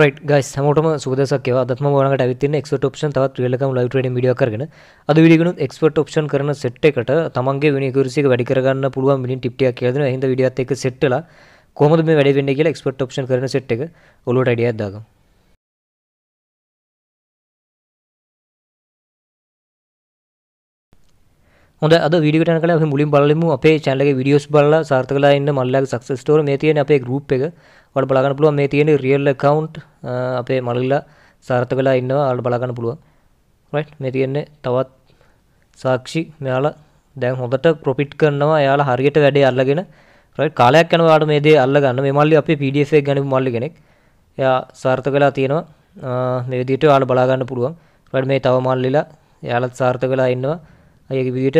Right guys හැමෝටම සුදසක් දත්ම ොනට ඇවිතින්න එක්ට option තවත් වෙලකම් ලයිට ඩ ිය කරන අද විලිගුණු එක්ස්පට ඔප්ෂන් කරන සෙට් එකට තමන්ගේ විනිකරසික වැඩිරගන්න පුළුව මිින් ටිපිය කියද හිද විඩියත් එක සෙට්ල කොමද වැඩ වෙන්න කියලා එක්ස්පට ඔප්ෂන් කරන සෙට් එක ඔලුට අඩියත්දාගම් හොඳ අද වීඩියෝ එකන කළා අපි මුලින් බලමු අපේ channel එකේ videos බලලා සාර්ථක වෙලා ඉන්න මල්ලාගේ success story මේ තියෙන අපේ group එක. ඔයාලට බලා ගන්න පුළුවන් මේ තියෙන real account අපේ මල්ලා සාර්ථක වෙලා ඉන්නවා ඔයාලට බලා ගන්න පුළුවන්. right මේ තියෙන්නේ තවත් සාක්ෂි මෙයාලා දැන් හොඳට profit කරනවා එයාලා හරියට වැඩේ අල්ලගෙන right කාලයක් යනවා ඔයාලට මේ දේ අල්ල ගන්න. මේ මල්ලි අපේ PDF එක ගනිපු මල්ලි කෙනෙක්. එයා සාර්ථක වෙලා තියෙනවා. මේ විදිහට ඔයාලා බලා ගන්න පුළුවන්. right මේ තව මල්ලිලා එයාලත් සාර්ථක වෙලා ඉන්නවා. ඒ විදියට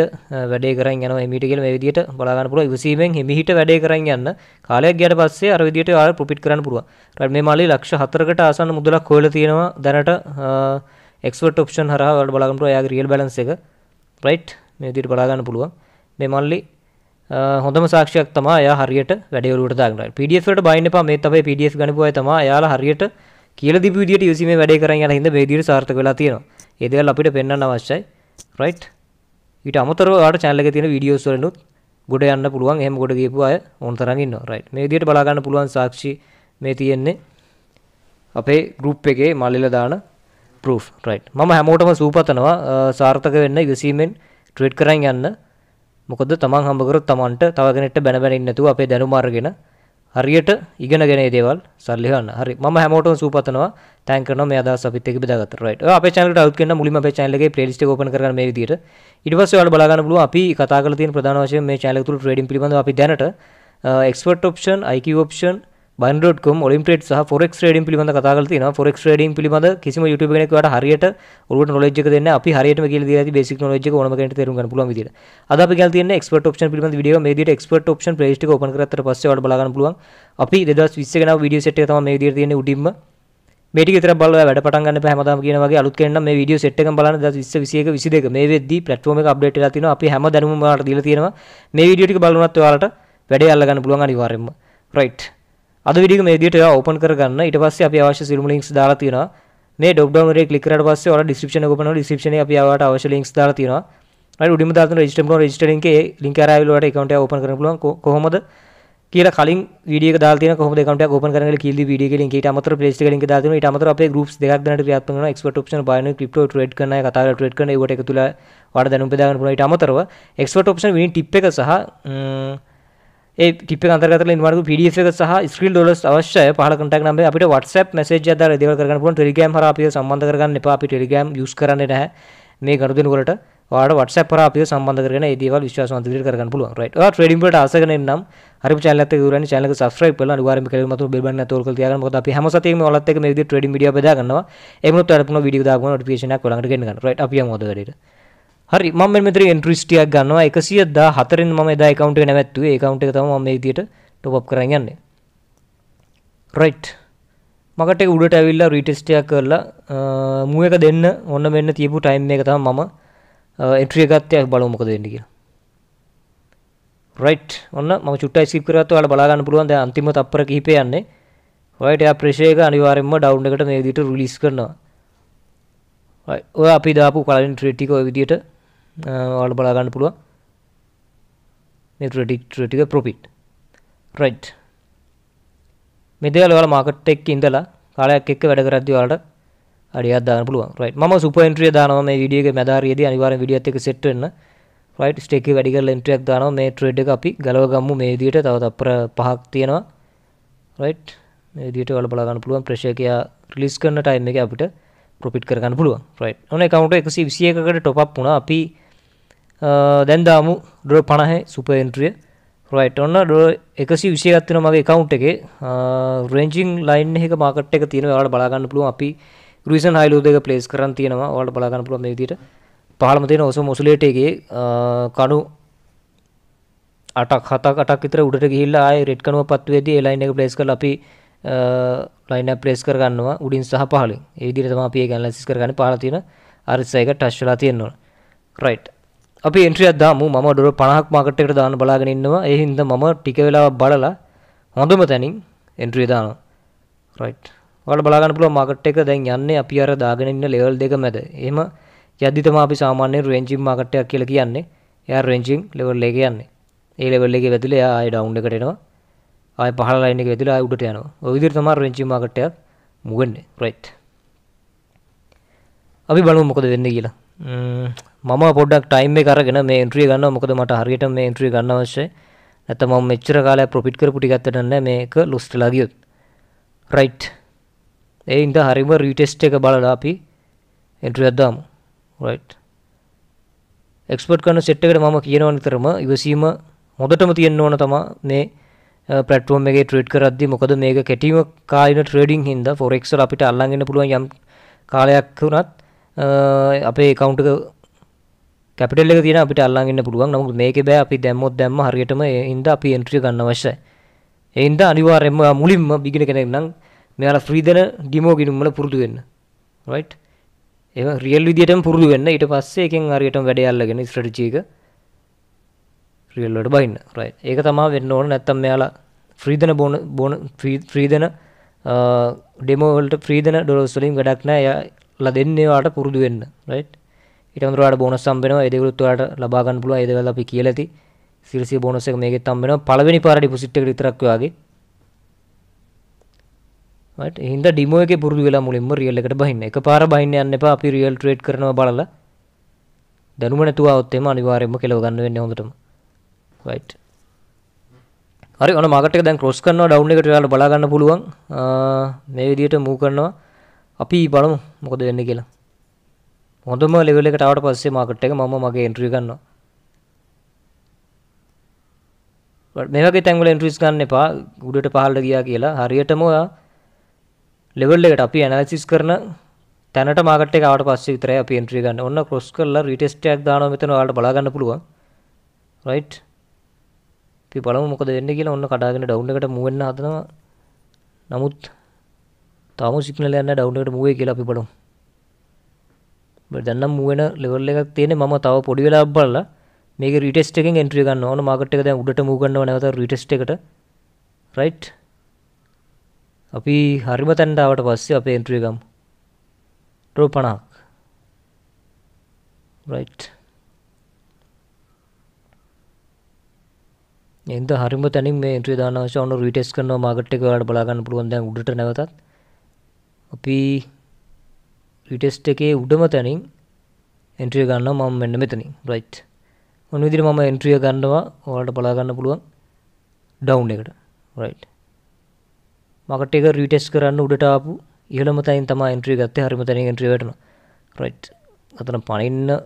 වැඩේ කරන් යනවා එමීට කියලා මේ විදියට බලා ගන්න පුළුවන් ඉවසීමෙන් හිමිහිට වැඩේ කරන් යන්න කාලයක් ගියට පස්සේ අර විදියට ආයෙ ප්‍රොෆිට් කරන්න පුළුවන් රයිට් මේ මාළේ ලක්ෂ 4කට ආසන්න මුදලක් හොයලා තියෙනවා දැනට එක්ස්පර්ට් ඔප්ෂන් හරහා ඔයාලට බලා ගන්න පුළුවන් එයාගේ රියල් බැලන්ස් එක රයිට් මේ විදියට බලා ගන්න පුළුවන් මේ මල්ලි හොඳම සාක්ෂයක් තමයි එයා හරියට වැඩේ වලට දාගෙන ඉන්නේ PDF වලට බයින්න එපා මේ තමයි PDF ගණපු අය තමයි එයාලා හරියට කියලා දීපු විදියට UC මේ වැඩේ කරන් යන හින්දා මේ විදියට සාර්ථක වෙලා තියෙනවා ඒ දේවල් අපිට පෙන්වන්න අවශ්‍යයි රයිට් ඊට අමතරව ඔයාලට channel එකේ තියෙන videos වලිනුත් ගොඩ යන්න පුළුවන්. එහෙම ගොඩ ගියපු අය ඕන තරම් ඉන්නවා. right. මේ විදිහට බලා ගන්න පුළුවන් සාක්ෂි මේ තියෙන්නේ අපේ group එකේ මල්ලිලා දාන proof. right. මම හැමෝටම සූපතනවා සාර්ථක වෙන්න ඉවසීමෙන් ට්‍රේඩ් කරන් යන්න. මොකද තමන් හම්බ කරොත් තමන්ට තව කෙනෙක්ට බැන බැන ඉන්න නැතුව අපේ දැනුම අරගෙන හරියට ඉගෙනගෙන දේවල් සල්ලි ගන්න හරි මම හැමෝටම සූපතනවා තැන් කරනවා මේ අදහස් අපිත් එක්ක බෙදාගත්ත රයිට් ඔය අපේ channel එකට අවුත් කරන මුලින්ම අපේ channel එකේ playlist එක open කරගන්න මේ විදිහට ඊට පස්සේ ඔයාලා බලා ගන්න පුළුවන් අපි කතා කරලා තියෙන ප්‍රධාන වශයෙන් මේ channel එක තුල trading පිළිබඳව අපි දැනට uh, expert option IQ option බන්ඩොට්කොම් ඔලිම්ටේට් සහ ෆොරෙක් ට්‍රේඩින් පිළිබඳ කතා කරලා තියෙනවා ෆොරෙක් ට්‍රේඩින් පිළිබඳ කිසිම YouTube කෙනෙකුට හරියට ඔලුවට නොලෙජ් එක දෙන්න අපි හරියටම කියලා දීලා තියෙන බේසික් නොලෙජ් එක ඕනම කෙනෙක්ට තේරුම් ගන්න පුළුවන් විදියට. අද අපි කියලා තියෙන එක්ස්පර්ට් ඔප්ෂන් පිළිබඳ වීඩියෝ මේ විදියට එක්ස්පර්ට් ඔප්ෂන් ප්ලේලිස්ට් එක ඕපන් කරත්තට පස්සේ ඔයාලට බලා ගන්න පුළුවන්. අපි 2020 ගෙනාව වීඩියෝ සෙට් එක තමයි මේ විදියට තියෙන්නේ උඩින්ම. මේටි විතර බලලා වැඩ පටන් ගන්න එපා හැමදාම කියන වගේ අලුත් කෙනෙක් නම් මේ වීඩියෝ සෙට් එකම බලන්න 2020 21 22 මේ වෙද්දී ප්ලැට්ෆෝම් එක අප්ඩේට් වෙලා තිනවා අපි හැම දැනුමම ඔයාලට දීලා තියෙනවා. මේ වීඩියෝ ටික බලනවත් ඔයාලට වැඩේ අල්ලගන්න පුළුවන් අනිවාර්යයෙන්ම. right අද විඩියෝ මේ විදිහට ඔයා ඕපන් කරගන්න ඊට පස්සේ අපි අවශ්‍ය සියලුම ලින්ක්ස් දාලා තියෙනවා මේ ඩොප් ඩවුන් එකේ ක්ලික් කරාට පස්සේ ඔයාලා ඩිස්ක්‍රිප්ෂන් එක ඔපන් ඩිස්ක්‍රිප්ෂන් එකේ අපි ඔයාලට අවශ්‍ය ලින්ක්ස් දාලා තියෙනවා හරි උඩින්ම දාලා තියෙන රෙජිස්ටර් කරන රෙජිස්ටර් ලින්ක් එකේ ලින්ක් එක ආවිල ඔයාලට account එක ඕපන් කරන්න පුළුවන් කොහොමද කියලා කලින් වීඩියෝ එක දාලා තියෙන කොහොමද account එක ඕපන් කරන්නේ කියලා කිල්ලි වීඩියෝ එකේ ලින්ක් ඊට අමතරව playlist එකේ ලින්ක් දාලා තියෙනවා ඊට අමතරව අපේ groups දෙකක් දැනට ක්‍රියාත්මක කරනවා expert option binary crypto trade කරන අය කතා කරලා trade කරන ඒවට එකතුලා ඔයාලට දැනුම් බෙදා ගන්න පුළුවන් ඊට අමතරව expert option winning tip එක සහ ඒ ටිප් එක අන්තර්ගතල ඉන්වර්තු PDF එක සහ ස්ක්‍රීන් ඩොලර්ස් අවශ්‍යයි පහළ කන්ටැක්ට් නම්බරේ අපිට WhatsApp message එකක් දාලා දේවල් කරගන්න පුළුවන් Telegram හරහා අපිව සම්බන්ධ කරගන්න එපා අපි Telegram use කරන්නේ නැහැ මේ ගනුදෙනු වලට ඔයාලට WhatsApp හරහා අපිව සම්බන්ධ කරගෙන ඒ දේවල් විශ්වාසවන්ත විදිහට කරගන්න පුළුවන් right ඔයා trading වලට ආසගෙන ඉන්නම් හරිම channel එකත් එක්ක ඉවරන්නේ channel එක subscribe කරලා අනිවාර්යයෙන්ම කලින් මතු බෙල් බටන් නැතෝල් කරලා තියාගන්න මොකද අපි හැම සතියෙම ඔයාලත් එක්ක මේ විදිහට trading video බෙදා ගන්නවා ඒ මොනොත් ඔයාලට පුළුවන් වීඩියෝ දාගන්න notification එකක් ඔයාලට ගෙන්න ගන්න right අපි යමු අද වැඩේට හරි මම මෙතන එන්ට්‍රිස්ටියක් ගන්නවා 114 න් මම එදා account එක නැවැත්තුවේ account එක තමයි මම මේ විදියට top up කරන් යන්නේ right මකට ඒක උඩට ඇවිල්ලා retest එකක් කරලා මූ එක දෙන්න ඔන්න මෙන්න තියපු time එක තමයි මම entry එක ගත්තේ බලමු මොකද වෙන්නේ කියලා right ඔන්න මම චුට්ටයි skip කරගත්තා ඔයාලා බලා ගන්න පුළුවන් දැන් අන්තිම තත්පර කිහිපය යන්නේ right එයා pressure එක අනිවාර්යයෙන්ම down එකට මේ විදියට release කරනවා ඔය අපි දාපු කලින් ට්‍රේට් එක ඔය විදියට Uh, ඔයාලට බලා ගන්න පුළුවන් මේ ප්‍රෙඩික්ටර් ටික ප්‍රොෆිට් රයිට් මේ දේවල් ඔයාලා මාකට් එකේ ඉඳලා කාලයක් එක්ක වැඩ කරද්දී ඔයාලට අඩියක් දාන්න පුළුවන් රයිට් මම සුපර් එන්ට්‍රිය දානවා මේ වීඩියෝ එකේ මැදාරියේදී අනිවාර්යෙන් වීඩියෝත් එක්ක සෙට් වෙන්න රයිට් ස්ටේක් එක වැඩි කරලා එන්ට්‍රියක් දානවා මේ ට්‍රේඩ් එක අපි ගලව ගමු මේ විදිහට තව තප්පර පහක් තියෙනවා රයිට් මේ විදිහට ඔයාලා බලා ගන්න පුළුවන් ප්‍රෙෂර් එක රිලීස් කරන ටයිම් එකේ අපිට ප්‍රොෆිට් කරගන්න පුළුවන් රයිට් ඔන්න account 121කට top up වුණා අපි දැන්දාමු ඩො පණහ සුපෙන්ට්‍රිය රයිට ඔන්න ඩො එකසි විසියගත්තින මගේ කවුන්් එකේ රෙන්ජිං ලයින් එක මාකට එක තියෙන වාට බලාගන්න පුළුව අපි ග්‍රීසන් හයිලෝ දෙක පලේස් කරන් තියෙනවා වාට බලාගන්න පුළුව මේ විදිට පහළම තියෙන ඔස මොසුලේටගේ කණු අටක් හතක් අටක් විතර උඩට ගිහිල්ලා ආයේ රෙඩ් කනුව පත්තුවේදී ඒ ලයින් එක ප්ලේස් කරලා අපි ලයින් එක ප්ලේස් කරගන්නවා උඩින් සහ පහලින් ඒ විදිහට තමයි අපි ඒක ඇනලයිසිස් කරගන්නේ පහළ තියෙන අරිසයක ටච් වෙලා තියෙනවා රයිට් අපි එන්ට්‍රියක් දාමු මම ඩොලර් 50ක් මාකට් එකට දාන්න බලාගෙන ඉන්නවා ඒ හින්දා මම ටික වෙලාවක් බලලා හොඳම තැනින් එන්ට්‍රිය දානවා රයිට් ඔයාලට බලා ගන්න පුළුවන් මාකට් එක දැන් යන්නේ අපි අර දාගෙන ඉන්න ලෙවල් දෙක මැද එහෙම යද්දි තමයි අපි සාමාන්‍යයෙන් රේන්ජින් මාකට් එකක් කියලා කියන්නේ එයා රේන්ජින් ලෙවල් එකේ යන්නේ ඒ ලෙවල් එකේ වැදිලා එයා ආයෙ ඩවුන් එකට එනවා ආය පහල ලයින් එක වැදිලා ආය උඩට යනවා. ඔය විදිහට තමයි රෙන්චි මාකට් එකක් මුවෙන්නේ. රයිට්. අපි බලමු මොකද වෙන්නේ කියලා. මම පොඩක් ටයිම් කරගෙන මේ ඉන්ට්‍රිය ගන්න මොකද මට හරියට මේ ඉන්ට්‍රිය ගන්න අවශ්‍ය නැත්නම් මම මෙච්චර කාලයක් ප්‍රොෆිට් කරපු ටිකක් නැහැ මේක ලොස්ට් වෙලා ගියොත් රයිට් ඒ ඉඳ හරියම රීටෙස්ට් එක බලලා අපි ඉන්ට්‍රියක් දාමු රයිට් එක්ස්පර්ට් කරන සෙට් එකට මම කියනවා නිතරම ඉවසීම හොඳටම තියෙන්න ඕන තමයි මේ ප්ලැට්ෆෝම් එකේ ට්‍රේඩ් කරද්දී මොකද මේක කෙටිම කාලින ට්‍රේඩින් හින්දා ෆොරෙක්ස් වල අපිට අල්ලන් ඉන්න පුළුවන් යම් කාලයක් වුණත් අපේ කවුන්ටක කැපිටල් එක තියෙන අපිට අල්ලන්න පුළුවන් නමුත් මේක බෑ අපි දැම්මොත් දැම්ම හරියටම ඉන්ද අපි එන්ට්‍රිය ගන්න අවශ්‍යයි ඒ හින්දා අනිවාර්යයෙන්ම මුලින්ම බිගින කෙනෙක් නම් මෙයාලා ෆ්‍රී දෙන ඩිමෝ ගිණුම් වල පුරුදු වෙන්න රයිට් ඒක රියල් විදියටම පුරුදු වෙන්න ඊට පස්සේ එකෙන් හරියටම වැඩේ අල්ලගෙන ස්ට්‍රැටජි එක රියල් වලට බහින්න රයිට් ඒක තමයි වෙන්න ඕන නැත්තම් මෙයාලා ෆ්‍රී දෙන බොන බොන ෆ්‍රී දෙන ඩෙමෝ වලට ෆ්‍රී දෙන ඩොලර්ස් වලින් වැඩක් නැහැ ලා දෙන්නේ වාට පුරුදු වෙන්න රයිට් ඊට අමතරව වාට බෝනස් හම්බෙනවා ඒ දෙකලුත් වාට ලබා ගන්න පුළුවන් ඒ දෙකල අපි කියලා ඇති සිරසිය බෝනස් එක මේකෙත් හම්බෙනවා පළවෙනි පාර ඩිපොසිට් එකට විතරක් වාගේ රයිට් එහෙනම් ඩිමෝ එකේ පුරුදු වෙලා මුලින්ම රියල් එකට බහින්න එකපාර බහින්න යන්න එපා අපි රියල් ට්‍රේඩ් කරනවා බලලා දැනුම නැතුව આવොත් එම අනිවාර්යයෙන්ම කෙලව ගන්න වෙන්නේ හොඳටම රයිට් හරි ඔන මාකට් එක දැන් ක්‍රොස් කරනවා ඩවුන් එකට ඔයාලා බලා ගන්න පුළුවන් මේ විදිහට මූව් කරනවා අපි බලමු මොකද වෙන්න කියලා හොඳම ලෙවල් එකට ආවට පස්සේ මාකට් එක මම මගේ එන්ට්‍රී ගන්නවා මේ වගේ තැන්වල එන්ට්‍රීස් ගන්න එපා උඩට පහළට ගියා කියලා හරියටම ඔයා ලෙවල් එකට අපි ඇනලිසිස් කරන තැනට මාකට් එක ආවට පස්සේ විතරයි අපි එන්ට්‍රී ගන්න. ඔන්න ක්‍රොස් කරලා රීටෙස්ට් එකක් දානවා මෙතන ඔයාලට බලා ගන්න පුළුවන්. රයිට්. අපි බලමු මොකද වෙන්නේ කියලා ඔන්න කඩාගෙන ඩවුන් එකට මූව් වෙන්න හදනවා. නමුත් තාම සිගනල යන්න ඩවුන්ට මුවේ කියලා අපි බලමු දන්නම් මුවෙන ලෙවල් එකක් තියෙන මම තව පොඩි වෙලා බලලා මේක රිටෙස්ට් එකෙන් එන්ට්‍රි ගන්න ඕන මාකට් එක දැන් උඩට මූව් කරනව නැවත රිටෙස්ට් එකට රයිට් අපි හරිම තැනට ආවට පස්සේ අපේ එන්ට්‍රි ගමු ඩ්‍රෝ 50ක් රයිට් එන්ද හරිම තැනින් මේ එන්ට්‍රි දානවා ෂෝන රිටෙස්ට් කරනවා මාකට් එක ඔයාලට බලා ගන්න පුළුවන් දැන් උඩට නැවතත් අපි රිටෙස්ට් එකේ උඩම තැනින් එන්ට්‍රිය ගන්න මම මෙන්න මෙතනින් රයිට් ඔන්න විදිහට මම එන්ට්‍රිය ගන්නවා ඔයාලට බලා ගන්න පුළුවන් ඩවුන් එකට රයිට් මකට් එක රිටෙස්ට් කරන්න උඩට ආපු ඉහළම තැනින් තමයි එන්ට්‍රිය ගත්තේ හරිම තැනින් එන්ට්‍රිය වැටෙනවා රයිට් අතන පණින්න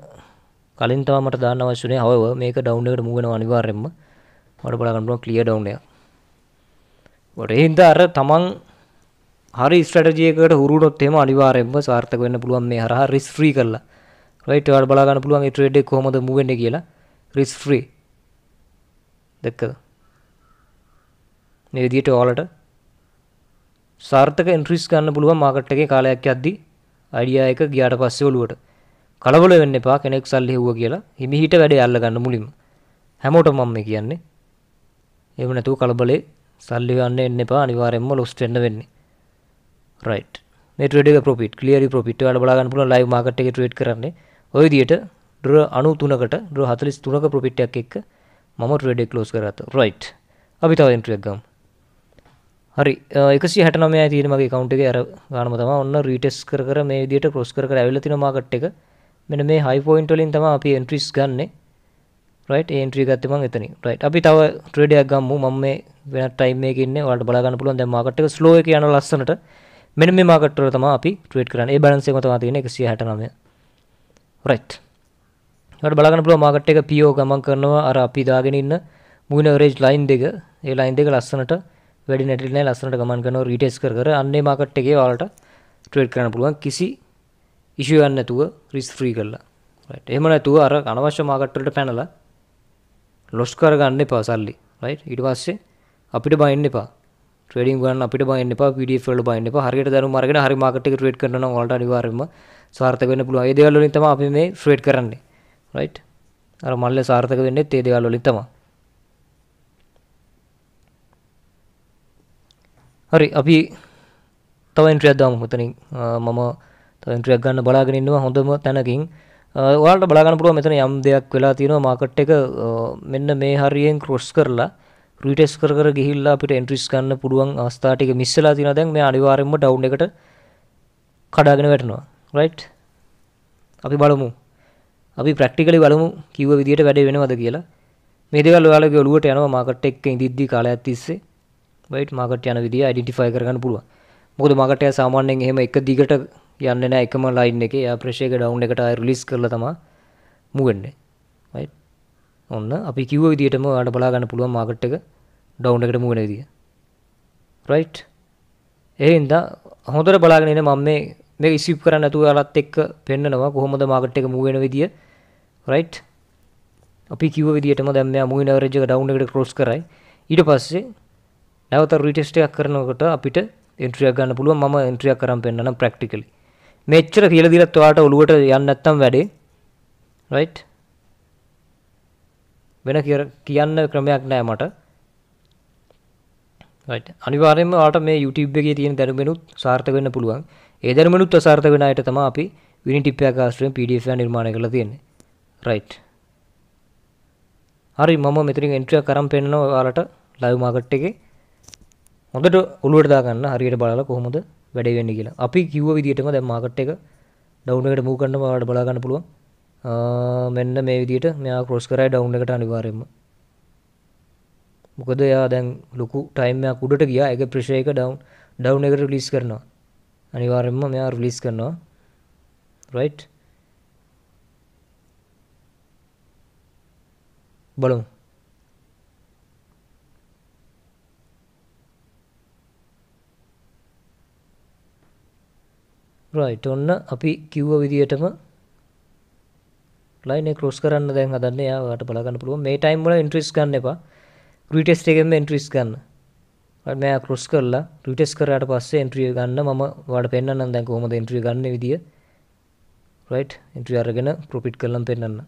කලින් තමයි මට දාන්න අවශ්‍ය වුණේ however මේක ඩවුන් එකට move වෙනවා අනිවාර්යයෙන්ම ඔයාලට බලා ගන්න පුළුවන් ක්ලියර් ඩවුන් එක. ඔතේ හින්දා අර තමන් හරි ස්ට්‍රටජියකට හුරුනොත් එම අනිවාරෙන්ම සාර්ථක වෙන්න පුළුවන් මේ හරහා රිස් ්‍රී කරලා රයිට් වඩ බලාගන්න පුළුවන් ට්‍රේඩ් කොමද මුවෙන්න කියලා රිස් ්‍රී දෙක්කද නිවිදිට ඕලට සාර්ථක ඉන්ට්‍රිස් ගන්න පුළුවන් මාකට් එකේ කාලයක් යද්දී අයිඩියා එක ගියාට පස්සේ ඔලුවට කලබල වෙන්න එපා කෙනෙක් සල්ලි හෙව්වා කියලා හිමිහිට වැඩේ අල්ලගන්න මුලින්ම හැමෝටම මම කියන්නේ එහෙම නැතුව කලබලේ සල්ලි ගන්න එන්න එපා අනිවාර්යයෙන්ම ලොස්ට් වෙන්න වෙන්නේ රයිට් ටඩ පොපිට කලියරි පොපිට අඩ බලාගන්න පුල ලයි මකට එක ට්‍රේට් කරන්නේ ඔයදියට ඩර අනු තුනකට ඩර හතලිස් තුනක පොපිට්ටක් එක් මම ට්‍රඩේ කලෝස් කරත රයිට් අපි තව එන්ට්‍රියක්ගම් හරි එකසි හටනම තියනමගේ කවන්ටගේ අර ගනමතම ඔන්න රීටස් කර මේ දිට කොස් කර ඇවිලතින මකට එක මෙන මේ හයි පොයින්ටලින් තම අපි එන්ට්‍රිස් ගන්න රයිට ඒන්ට්‍රී ගත්තම එතන රයිට් අපි තව ට්‍රඩයක් ගම්ම මම වෙන ටයිම් මේ ගන්න වට බලාගන්න පුළන් දැ මකට ස්ලෝ එක යන ලස්සනට මෙන මේ මාකට්ටර තම අපි ට්‍රේට් කරන්න ඒ බැලන්ස් එකම තමයි තියෙන්නේ 169 right ඊට බලගන්න පුළුවන් මාකට් එක PO ගමන් කරනවා අර අපි දාගෙන ඉන්න මූන ඇවරේජ් ලයින් දෙක ඒ ලයින් දෙක ලස්සනට වැඩි නැටිලි නැහැ ලස්සනට ගමන් කරනවා රීටෙස්ට් කර කර අන්නේ මාකට් එකේ ඔයාලට ට්‍රේඩ් කරන්න පුළුවන් කිසි ඉෂුව එකක් නැතුව රිස්ක් ෆ්‍රී කරලා right එහෙම නැතුව අර අනවශ්‍ය මාකට් වලට පැනලා ලොස් කරගන්න එපා සල්ලි right ඊට පස්සේ අපිට බයින්න එපා ට්‍රේඩින් ගන්න අපිට බන්න එපා PDF වල බන්න එපා හරියට දැනුම අරගෙන හරි මාකට් එක ට්‍රේඩ් කරනවා නම් ඔයාලට අනිවාර්යයෙන්ම සාර්ථක වෙන්න පුළුවන්. ඒ දේවල් වලින් තමයි අපි මේ ට්‍රේඩ් කරන්නේ. රයිට්. අර මල්ලේ සාර්ථක වෙන්නේත් ඒ දේවල් වලින් තමයි. හරි අපි තව එන්ට්‍රියක් දාමු මෙතනින් මම තව එන්ට්‍රියක් ගන්න බලාගෙන ඉන්නවා හොඳම තැනකින්. ඔයාලට බලාගන්න පුළුවන් මෙතන යම් දෙයක් වෙලා තියෙනවා මාකට් එක මෙන්න මේ හරියෙන් ක්‍රොස් කරලා රීටෙස් කර කර ගිහිල්ලා අපිට එන්ට්‍රිස් ගන්න පුළුවන් අවස්ථා ටික මිස් වෙලා තියෙනවා දැන් මේ අනිවාර්යයෙන්ම ඩවුන් එකට කඩාගෙන වැටෙනවා රයිට් අපි බලමු අපි ප්‍රැක්ටිකලි බලමු කිව්ව විදිහට වැඩේ වෙනවද කියලා මේ දේවල් ඔයාලගේ ඔළුවට යනවා මාකට් එක ඉදිද්දි කාලයක් තිස්සේ රයිට් මාකට් යන විදිය අයිඩෙන්ටිෆයි කරගන්න පුළුවන් මොකද මාකට් එක සාමාන්‍යයෙන් එහෙම එක දිගට යන්නේ නැහැ එකම ලයින් එකේ එයා ප්‍රෙෂර් එක ඩවුන් එකට ආය රිලීස් කරලා තමයි මූ වෙන්නේ රයිට් ඔන්න අපි කිව්ව විදිහටම ඔයාලට බලා ගන්න පුළුවන් මාකට් එක ඩවුන් එකට මූව් වෙන විදිය. රයිට්. එහෙනම් හොඳට බලාගෙන ඉන්න මම මේ මේක ස්විප් කරන්න නැතුව ඔයාලත් එක්ක පෙන්නනවා කොහොමද මාකට් එක මූව් වෙන විදිය. රයිට්. අපි කිව්ව විදිහටම දැන් මෙයා මූවින් ඇවරේජ් එක ඩවුන් එකට ක්‍රොස් කරයි. ඊට පස්සේ නැවත රීටෙස්ට් එකක් කරනකොට අපිට එන්ට්‍රි එකක් ගන්න පුළුවන්. මම එන්ට්‍රි එකක් කරන් පෙන්නනම් ප්‍රැක්ටිකලි. මෙච්චර කියලා දීලත් ඔයාලට ඔළුවට යන්න නැත්තම් වැඩේ. රයිට්. වෙන කියන්න ක්‍රමයක් නෑ මට අනිවාරෙන්ම ට මේ YouTube එක තියෙන දැනුමෙනුත් සාර්ථ වෙන්න පුළුවන් ඒ දැනුමනුත් අසාර්ථ වෙන අයට තම අපි විනි ටිප්පයක් ආශ්‍රයෙන් PDF නිර්මාණය කරලා තියෙන්නේ රයිට් හරි මම මෙතනින් එන්ට්‍රියක් කරන් පෙන්නනවා ඔයාලට ලයිව් මාකට් එකේ හොඳට ඔලුවට දාගන්න හරියට බලලා කොහොමද වැඩේ වෙන්නේ කියලා අපි කිව්ව විදිහටම දැන් මාකට් එක ඩවුන් එකට මූව් කරනවා ඔයාලට බලා ගන්න පුළුවන් මෙන්න මේ විදියට මෙයා ක්‍රොස් කරයි ඩවුන් එකට අනිවාර්යෙන්ම මොකද එයා දැන් ලොකු ටයිම් එකක් උඩට ගියා ඒක ප්‍රෙෂර් එක ඩවුන් ඩවුන් එකට රිලීස් කරනවා අනිවාර්යෙන්ම මෙයා රිලීස් කරනවා රයිට් බලමු රයිට් ඔන්න අපි කිව්ව විදියටම ලයින කෝස් කරන්න දැන් හදන්න යාට බලගන්න පුළුව මේ ටයිම් වල ඉන්ට්‍රිස් ගන්න එපා ්‍රටෙස් එකෙම ඉන්ට්‍රිස් ගන්න මෙයා කෘස් කරලා ටෙස් කරට පස්සේ ඉන්ට්‍රිය ගන්න ම වට පෙන්න්න දැන් කොමද ඉන්ට්‍රිය ගන්න විදිිය රයිට් ඉන්ට්‍රිය අරගෙන ප්‍රොපිට් කරලම් පෙන්න්න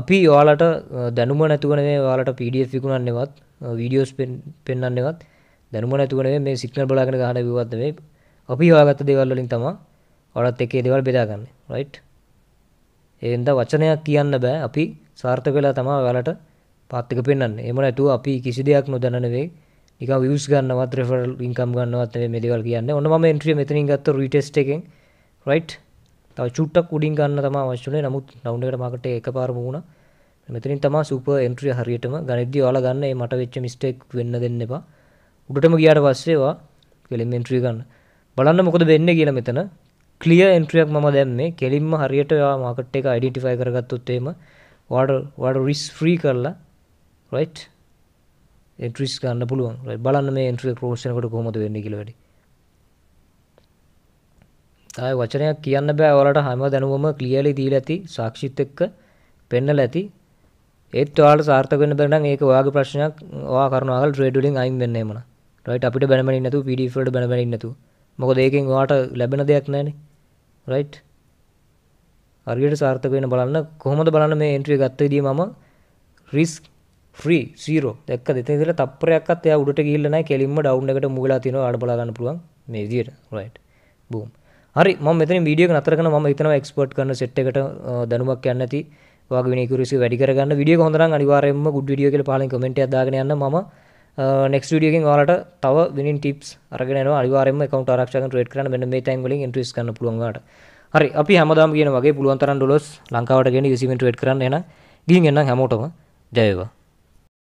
අපි යාලට දැනුම නැතුවන මේ වාලට පඩF විකුණන්නවත් වීඩියෝස් පෙන්න්නන්නවත් දැනුම නැතුවනේ මේ සික්නල් බලාගෙන ගහන විවත්වේ අපි යාගත්ත දෙවල්ලින් තමා ඔඩත් එකේ දෙවල් බෙදාගන්න රයිට් ඒ හින්දා වචනයක් කියන්න බෑ. අපි සාර්ථක වෙලා තමයි ඔයාලට පාත් එක පෙන්වන්නේ. එහෙම නැතුව අපි කිසි දෙයක් නොදැන නෙවෙයි. නිකන් views ගන්නවත් referral income ගන්නවත් නෙවෙයි මේ දේවල් කියන්නේ. ඔන්න මම entry මෙතනින් ගත්ත retest එකෙන් right තව චුට්ටක් උඩින් ගන්න තමයි අවශ්‍ය වුනේ. නමුත් round එකට මාකට එකපාරම වුණා. මෙතනින් තමයි සුපර් entry හරියටම ගණිතදී ඔයාලා ගන්න මේ මට වෙච්ච mistake වෙන්න දෙන්න එපා. උඩටම ගියාට පස්සේ ඔයා කෙලින්ම entry ගන්න. බලන්න මොකද වෙන්නේ කියලා මෙතන කලිය එන්ට්‍රියක් ම දැන්නේ කෙලින්ම හරියට මාකට් එක අයිඩටිෆයි කරගත්තොත්තේම වඩ රිස් ්‍රී කරලා රයි් එන්ට්‍රිස් ගන්න පුළුවන් බලන්න මේ එන්ට්‍රිය ප්‍රෝෂණකට කොමද වෙන්න කිලවැඩි තයි වචනයක් කියන්න බෑ වලට හම දැනුවම කලියලි දී ඇති සාක්ෂිත් එක්ක පෙන්නල ඇති ඒත් වාට සාර්ථකෙන බැනම් ඒක වාගේ ප්‍රශ්නයක් වා කරනවාල් ්‍රේඩලින් අයින් වෙන්නේම රයිට අපිට බැනමනි නතු පිඩිල්ට බැනැනි නතු මොකද ඒකෙන් වාට ලැබෙන දෙයක් නැහැනේ රයිට් හරියට සාර්ථක වෙන බලන්න කොහොමද බලන්න මේ එන්ට්‍රිය ගත්ත විදිය මම රිස්ක් ෆ්‍රී 0 දැක්කද එතන ඉඳලා තප්පරයක්වත් එයා උඩට ගිහිල්ලා නැහැ කෙලින්ම ඩවුන් එකට මුගලා තිනවා ආඩ බලා ගන්න පුළුවන් මේ විදියට රයිට් බූම් හරි මම මෙතන වීඩියෝ එක නතර කරනවා මම හිතනවා එක්ස්පර්ට් කරන සෙට් එකට දැනුමක් යන්නේ නැති ඔයාගේ විනය කුරුසිය වැඩි කරගන්න වීඩියෝ එක හොඳ නම් අනිවාර්යයෙන්ම good video කියලා පහලින් comment එකක් දාගෙන යන්න මම නෙක් ඩියකින් වාලට තව විනින් ටිප් අරගෙන අනිවාරම කවට ආරක්ෂක ට්‍රේඩ් කරන මෙන්න මේ තැන් වලින් ඉන්ට්‍රස් කරන පුළුවන්ගට හරි අපි හැමදාම කියන වගේ පුළුවන්තරන් ඩොලස් ලංකාවට ගෙන විසිමෙන්ට් ට්‍රේඩ් කරන්න එන ගිහින් එන්න හැමෝටම ජයවා